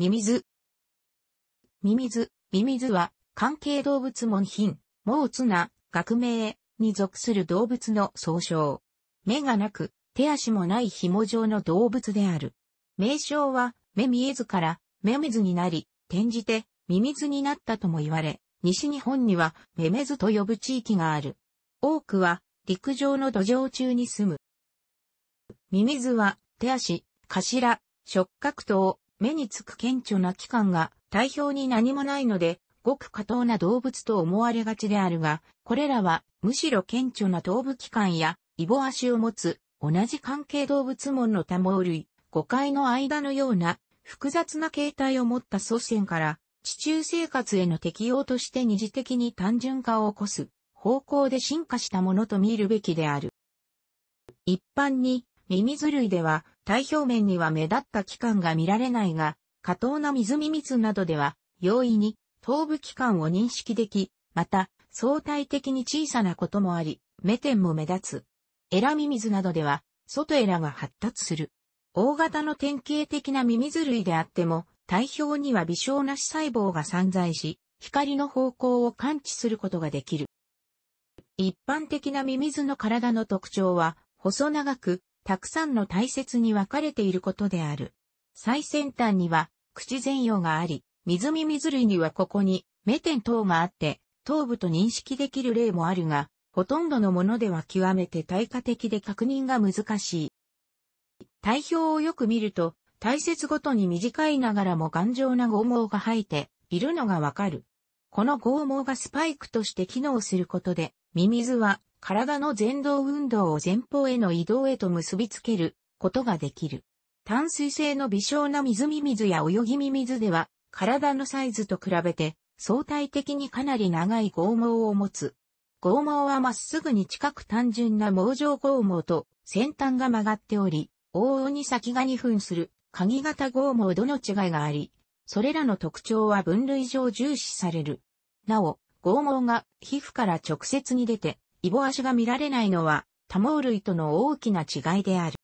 ミミズ。ミミズ、ミミズは、関係動物門品、モーツナ、学名に属する動物の総称。目がなく、手足もない紐状の動物である。名称は、目見えずから、目目ズになり、転じて、ミミズになったとも言われ、西日本には、メメズと呼ぶ地域がある。多くは、陸上の土壌中に住む。ミミズは、手足、頭、触覚等、目につく顕著な器官が体表に何もないので、ごく下等な動物と思われがちであるが、これらはむしろ顕著な頭部器官やイボ足を持つ同じ関係動物門の多毛類、誤解の間のような複雑な形態を持った祖先から地中生活への適応として二次的に単純化を起こす方向で進化したものと見るべきである。一般にミミズ類では、体表面には目立った器官が見られないが、過当な水ミミズなどでは、容易に頭部器官を認識でき、また、相対的に小さなこともあり、目点も目立つ。エラミミズなどでは、外エラが発達する。大型の典型的なミミズ類であっても、体表には微小な視細胞が散在し、光の方向を感知することができる。一般的なミミズの体の特徴は、細長く、たくさんの大切に分かれていることである。最先端には、口前葉があり、水耳類にはここに、目点等があって、頭部と認識できる例もあるが、ほとんどのものでは極めて対価的で確認が難しい。体表をよく見ると、体節ごとに短いながらも頑丈な剛毛が生えているのがわかる。この剛毛がスパイクとして機能することで、ミミズは体の前動運動を前方への移動へと結びつけることができる。淡水性の微小な水ミミズや泳ぎミミズでは、体のサイズと比べて相対的にかなり長い剛毛を持つ。剛毛はまっすぐに近く単純な毛状剛毛と先端が曲がっており、往々に先が2分する、鍵型剛毛どの違いがあり、それらの特徴は分類上重視される。なお、剛毛が皮膚から直接に出て、イボ足が見られないのは、多毛類との大きな違いである。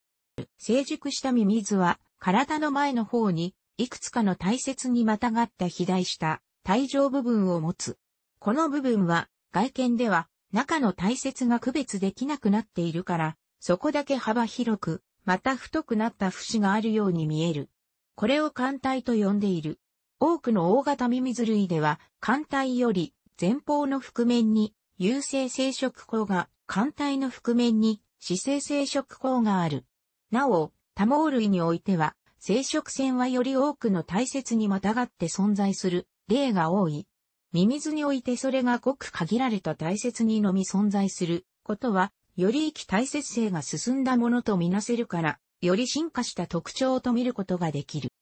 成熟したミミズは、体の前の方に、いくつかの大切にまたがった肥大した体状部分を持つ。この部分は、外見では、中の大切が区別できなくなっているから、そこだけ幅広く、また太くなった節があるように見える。これを艦隊と呼んでいる。多くの大型ミミズ類では、艦隊より前方の覆面に有性生殖孔が艦隊の覆面に死性生殖孔がある。なお、多毛類においては、生殖腺はより多くの大切にまたがって存在する例が多い。ミミズにおいてそれがごく限られた大切にのみ存在することは、より生き大切性が進んだものとみなせるから、より進化した特徴と見ることができる。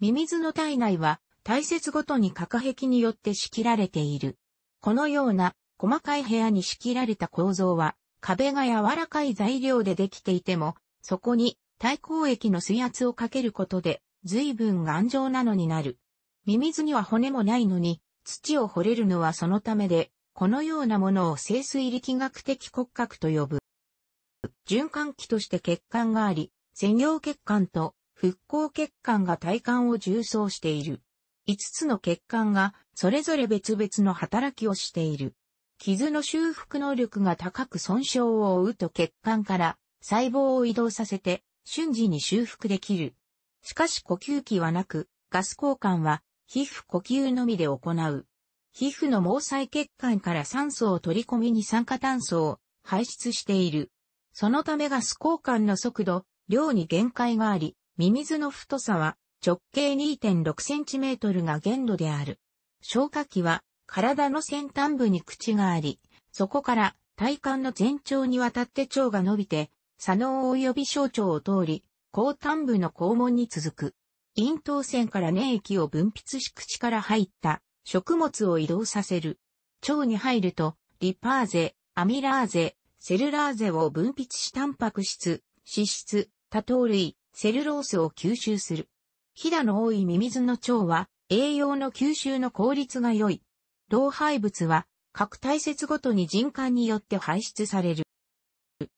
ミミズの体内は、大切ごとに核壁によって仕切られている。このような細かい部屋に仕切られた構造は、壁が柔らかい材料でできていても、そこに対抗液の水圧をかけることで、随分頑丈なのになる。ミミズには骨もないのに、土を掘れるのはそのためで、このようなものを清水力学的骨格と呼ぶ。循環器として血管があり、専用血管と復興血管が体幹を重層している。5つの血管がそれぞれ別々の働きをしている。傷の修復能力が高く損傷を負うと血管から細胞を移動させて瞬時に修復できる。しかし呼吸器はなく、ガス交換は皮膚呼吸のみで行う。皮膚の毛細血管から酸素を取り込みに酸化炭素を排出している。そのためガス交換の速度、量に限界があり、ミミズの太さは直径 2.6cm が限度である。消化器は体の先端部に口があり、そこから体幹の前兆にわたって腸が伸びて、左脳及び小腸を通り、後端部の肛門に続く。咽頭腺から粘液を分泌し口から入った食物を移動させる。腸に入ると、リパーゼ、アミラーゼ、セルラーゼを分泌しタンパク質、脂質、多糖類、セルロースを吸収する。ヒだの多いミミズの腸は栄養の吸収の効率が良い。老廃物は各体節ごとに人間によって排出される。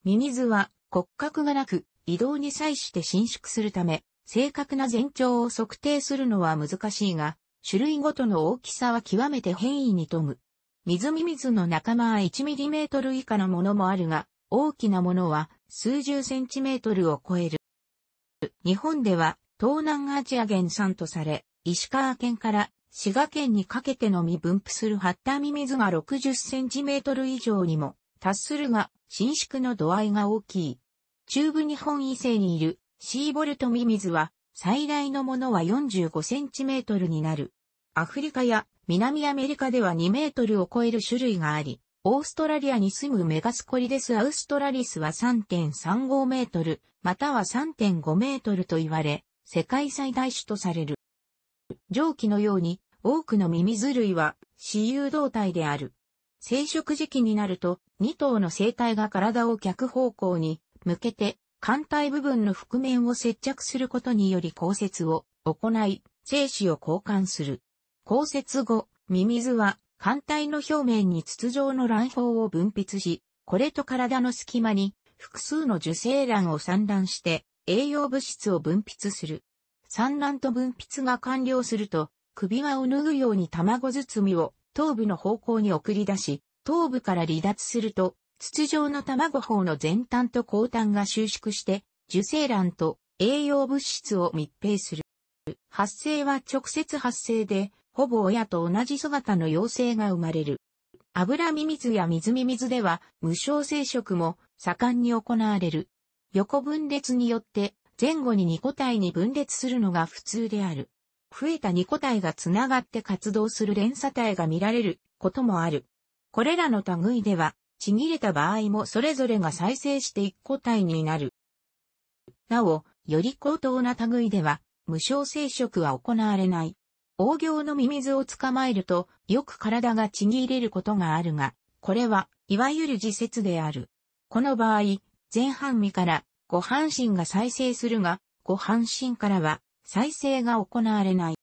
ミミズは骨格がなく移動に際して伸縮するため、正確な全長を測定するのは難しいが、種類ごとの大きさは極めて変異に富む。水ミミズの仲間は1トル以下のものもあるが、大きなものは数十センチメートルを超える。日本では東南アジア原産とされ、石川県から滋賀県にかけてのみ分布するハッタミミズが60センチメートル以上にも達するが、伸縮の度合いが大きい。中部日本以西にいるシーボルトミミズは、最大のものは45センチメートルになる。アフリカや南アメリカでは2メートルを超える種類があり、オーストラリアに住むメガスコリデス・アウストラリスは3.35メートル、または3.5メートルと言われ、世界最大種とされる。蒸気のように多くのミミズ類は私有動体である。生殖時期になると、2頭の生体が体を逆方向に向けて、艦体部分の覆面を接着することにより降雪を行い、精子を交換する。降雪後、ミミズは艦体の表面に筒状の卵胞を分泌し、これと体の隙間に複数の受精卵を産卵して栄養物質を分泌する。産卵と分泌が完了すると、首輪を脱ぐように卵包みを頭部の方向に送り出し、頭部から離脱すると、筒状の卵胞の前端と後端が収縮して、受精卵と栄養物質を密閉する。発生は直接発生で、ほぼ親と同じ姿の妖精が生まれる。油ミミズや水ミミズでは無償生殖も盛んに行われる。横分裂によって前後に2個体に分裂するのが普通である。増えた2個体がつながって活動する連鎖体が見られることもある。これらの類では、ちぎれた場合もそれぞれが再生して1個体になる。なお、より高等な類では、無償生殖は行われない。大行のミミズを捕まえると、よく体がちぎれることがあるが、これは、いわゆる自説である。この場合、前半身から、ご半身が再生するが、ご半身からは、再生が行われない。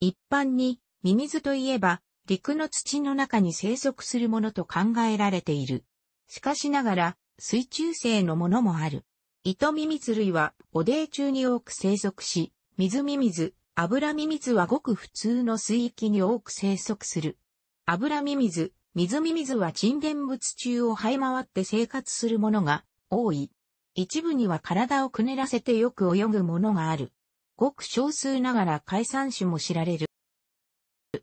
一般に、ミミズといえば、陸の土の中に生息するものと考えられている。しかしながら、水中生のものもある。糸ミミズ類は、汚泥中に多く生息し、水ミミズ、油ミミズはごく普通の水域に多く生息する。油ミミズ、水ミミズは沈殿物中を這い回って生活するものが多い。一部には体をくねらせてよく泳ぐものがある。ごく少数ながら海産種も知られる。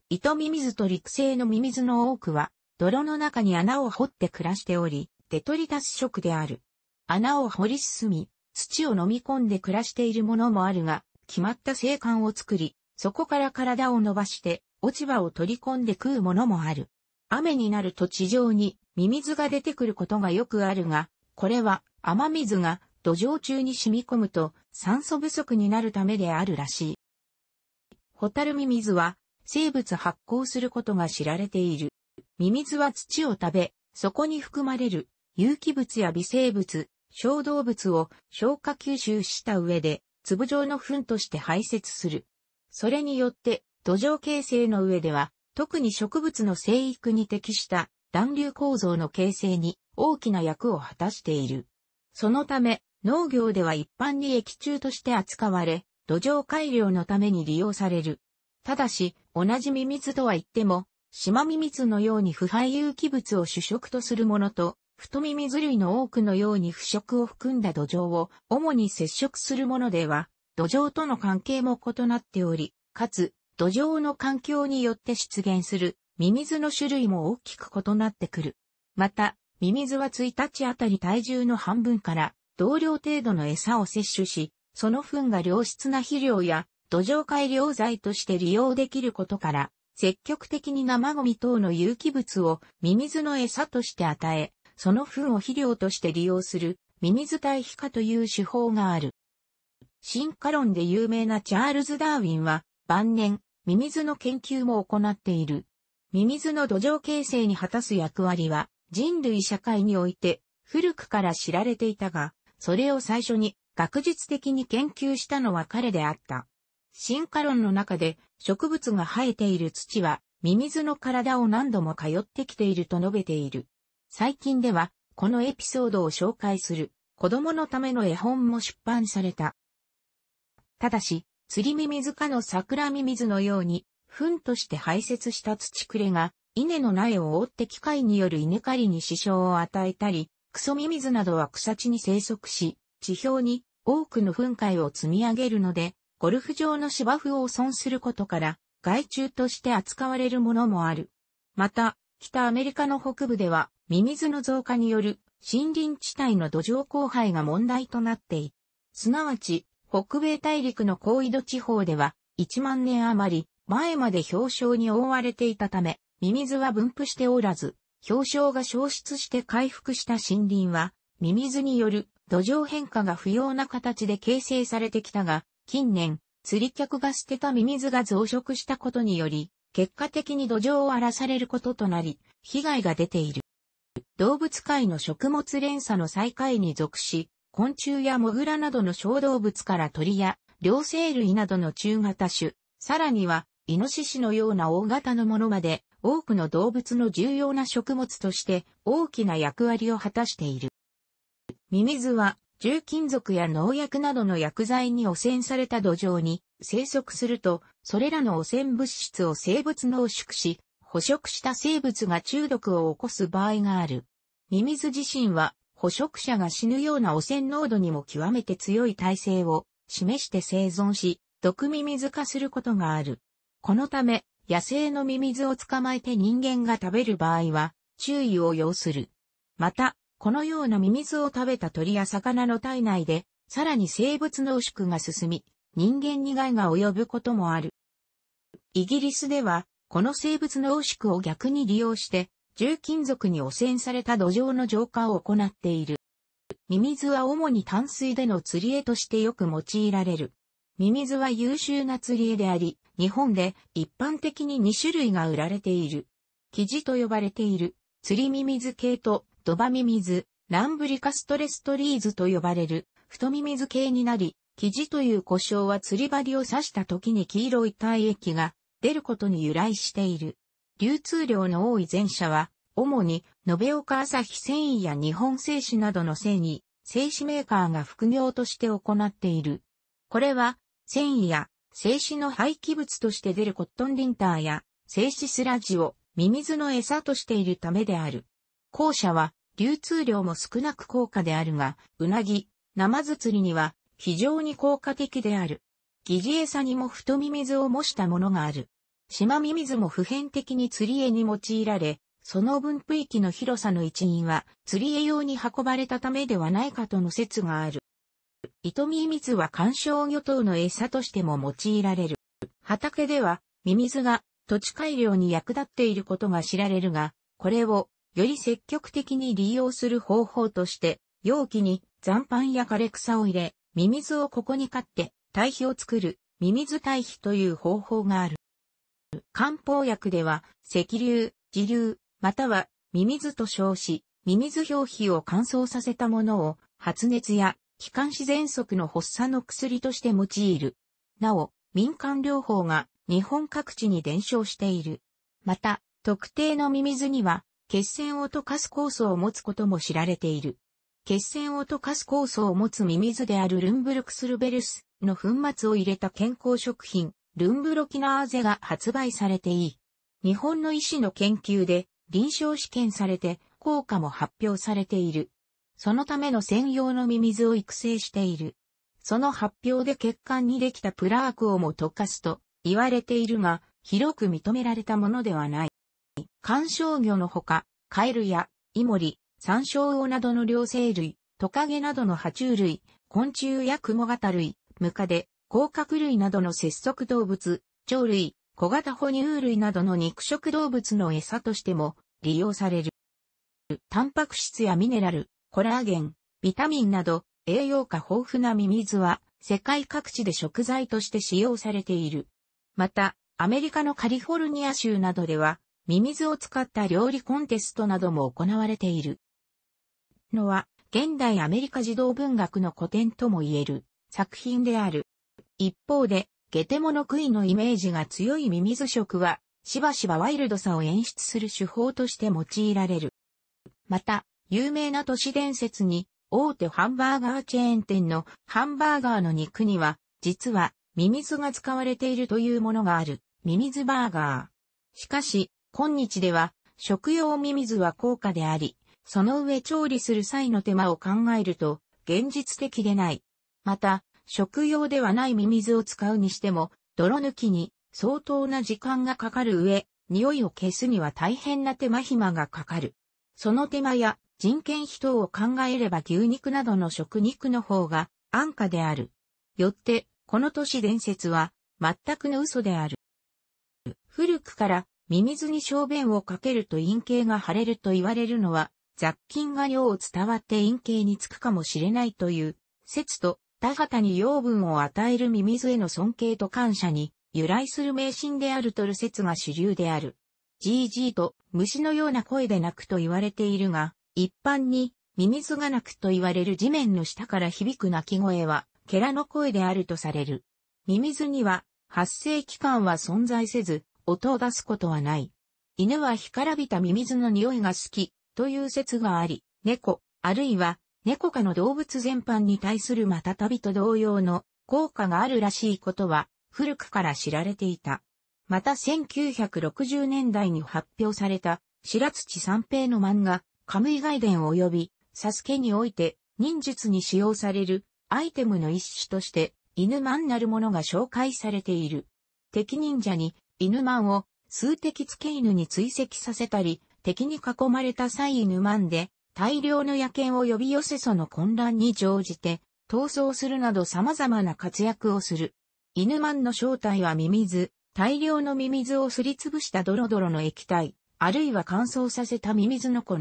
糸ミミズと陸生のミミズの多くは、泥の中に穴を掘って暮らしており、デトリタス食である。穴を掘り進み、土を飲み込んで暮らしているものもあるが、決まった生管を作り、そこから体を伸ばして、落ち葉を取り込んで食うものもある。雨になると地上にミミズが出てくることがよくあるが、これは雨水が土壌中に染み込むと酸素不足になるためであるらしい。ホタルミミズは生物発光することが知られている。ミミズは土を食べ、そこに含まれる有機物や微生物、小動物を消化吸収した上で粒状の糞として排泄する。それによって土壌形成の上では特に植物の生育に適した暖流構造の形成に大きな役を果たしている。そのため農業では一般に液中として扱われ、土壌改良のために利用される。ただし、同じミミズとは言っても、シマミミズのように腐敗有機物を主食とするものと、太ミミズ類の多くのように腐食を含んだ土壌を主に接触するものでは、土壌との関係も異なっており、かつ、土壌の環境によって出現するミミズの種類も大きく異なってくる。また、ミミズは1日あたり体重の半分から同量程度の餌を摂取し、その糞が良質な肥料や土壌改良剤として利用できることから、積極的に生ゴミ等の有機物をミミズの餌として与え、その糞を肥料として利用するミミズ対比化という手法がある。進化論で有名なチャールズ・ダーウィンは晩年、ミミズの研究も行っている。ミミズの土壌形成に果たす役割は人類社会において古くから知られていたが、それを最初に学術的に研究したのは彼であった。進化論の中で植物が生えている土はミミズの体を何度も通ってきていると述べている。最近ではこのエピソードを紹介する子供のための絵本も出版された。ただし、釣りミミズ科の桜ミミズのように、糞として排泄した土くれが、稲の苗を覆って機械による稲刈りに支障を与えたり、クソミミズなどは草地に生息し、地表に多くの噴海を積み上げるので、ゴルフ場の芝生を損することから、害虫として扱われるものもある。また、北アメリカの北部では、ミミズの増加による森林地帯の土壌荒廃が問題となっている。すなわち、北米大陸の高緯度地方では、1万年余り前まで氷床に覆われていたため、ミミズは分布しておらず、氷床が消失して回復した森林は、ミミズによる土壌変化が不要な形で形成されてきたが、近年、釣り客が捨てたミミズが増殖したことにより、結果的に土壌を荒らされることとなり、被害が出ている。動物界の食物連鎖の再開に属し、昆虫やモグラなどの小動物から鳥や両生類などの中型種、さらには、イノシシのような大型のものまで、多くの動物の重要な食物として大きな役割を果たしている。ミミズは重金属や農薬などの薬剤に汚染された土壌に生息すると、それらの汚染物質を生物濃縮し、捕食した生物が中毒を起こす場合がある。ミミズ自身は捕食者が死ぬような汚染濃度にも極めて強い耐性を示して生存し、毒ミミズ化することがある。このため、野生のミミズを捕まえて人間が食べる場合は、注意を要する。また、このようなミミズを食べた鳥や魚の体内で、さらに生物濃縮が進み、人間に害が及ぶこともある。イギリスでは、この生物濃縮を逆に利用して、重金属に汚染された土壌の浄化を行っている。ミミズは主に淡水での釣り絵としてよく用いられる。ミミズは優秀な釣り絵であり、日本で一般的に2種類が売られている。生地と呼ばれている、釣りミミズ系と、ドバミミズ、ランブリカストレストリーズと呼ばれる、太ミミズ系になり、生地という呼称は釣り針を刺した時に黄色い体液が出ることに由来している。流通量の多い前者は、主に、延岡朝日繊維や日本製紙などの繊維、製紙メーカーが副業として行っている。これは、繊維や静止の廃棄物として出るコットンリンターや静止スラジをミミズの餌としているためである。後者は流通量も少なく高価であるが、うなぎ、生釣りには非常に効果的である。疑似餌にも太ミミズを模したものがある。島ミミズも普遍的に釣り絵に用いられ、その分布域の広さの一因は釣り絵用に運ばれたためではないかとの説がある。糸ミミは観賞魚等の餌としても用いられる。畑では、ミミズが土地改良に役立っていることが知られるが、これをより積極的に利用する方法として、容器に残飯や枯れ草を入れ、ミミズをここに飼って堆肥を作るミミズ堆肥という方法がある。漢方薬では、石流、自流、またはミミズと称し、ミミズ表皮を乾燥させたものを発熱や気管支喘息の発作の薬として用いる。なお、民間療法が日本各地に伝承している。また、特定のミミズには、血栓を溶かす酵素を持つことも知られている。血栓を溶かす酵素を持つミミズであるルンブルクスルベルスの粉末を入れた健康食品、ルンブロキナーゼが発売されていい。日本の医師の研究で臨床試験されて効果も発表されている。そのための専用のミミズを育成している。その発表で血管にできたプラークをも溶かすと言われているが、広く認められたものではない。観賞魚のほか、カエルやイモリ、サンシウウオなどの両生類、トカゲなどの爬虫類、昆虫やクモ型類、ムカデ、甲殻類などの節足動物、鳥類、小型哺乳類などの肉食動物の餌としても利用される。タンパク質やミネラル、コラーゲン、ビタミンなど栄養価豊富なミミズは世界各地で食材として使用されている。また、アメリカのカリフォルニア州などでは、ミミズを使った料理コンテストなども行われている。のは、現代アメリカ児童文学の古典とも言える作品である。一方で、ゲテモノクイのイメージが強いミミズ食は、しばしばワイルドさを演出する手法として用いられる。また、有名な都市伝説に、大手ハンバーガーチェーン店のハンバーガーの肉には、実はミミズが使われているというものがある、ミミズバーガー。しかし、今日では、食用ミミズは高価であり、その上調理する際の手間を考えると、現実的でない。また、食用ではないミミズを使うにしても、泥抜きに相当な時間がかかる上、匂いを消すには大変な手間暇がかかる。その手間や人件費等を考えれば牛肉などの食肉の方が安価である。よって、この都市伝説は全くの嘘である。古くからミミズに小便をかけると陰茎が腫れると言われるのは、雑菌が尿を伝わって陰茎につくかもしれないという説と、田畑に養分を与えるミミズへの尊敬と感謝に由来する迷信であるとる説が主流である。じいじいと虫のような声で鳴くと言われているが、一般に、ミミズが鳴くと言われる地面の下から響く鳴き声は、ケラの声であるとされる。ミミズには、発生期間は存在せず、音を出すことはない。犬は干からびたミミズの匂いが好き、という説があり、猫、あるいは、猫科の動物全般に対するまた旅と同様の効果があるらしいことは、古くから知られていた。また1960年代に発表された、白土三平の漫画、カムイ外伝及び、サスケにおいて、忍術に使用される、アイテムの一種として、犬マンなるものが紹介されている。敵忍者に、犬マンを、数敵付け犬に追跡させたり、敵に囲まれた際犬マンで、大量の野犬を呼び寄せその混乱に乗じて、逃走するなど様々な活躍をする。犬マンの正体はミミズ、大量のミミズをすりつぶしたドロドロの液体、あるいは乾燥させたミミズの粉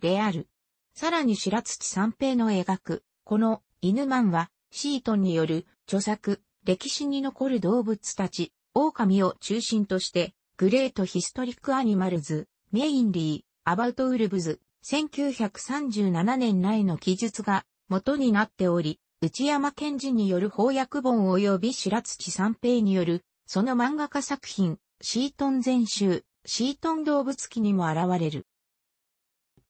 である。さらに白土三平の描く、この犬マンは、シートンによる著作、歴史に残る動物たち、狼を中心として、グレートヒストリックアニマルズ、メインリー、アバウトウルブズ、1937年内の記述が元になっており、内山賢治による翻訳本及び白土三平による、その漫画家作品、シートン全集、シートン動物記にも現れる。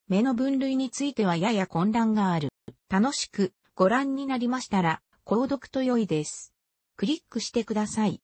目の分類についてはやや混乱がある。楽しくご覧になりましたら、購読と良いです。クリックしてください。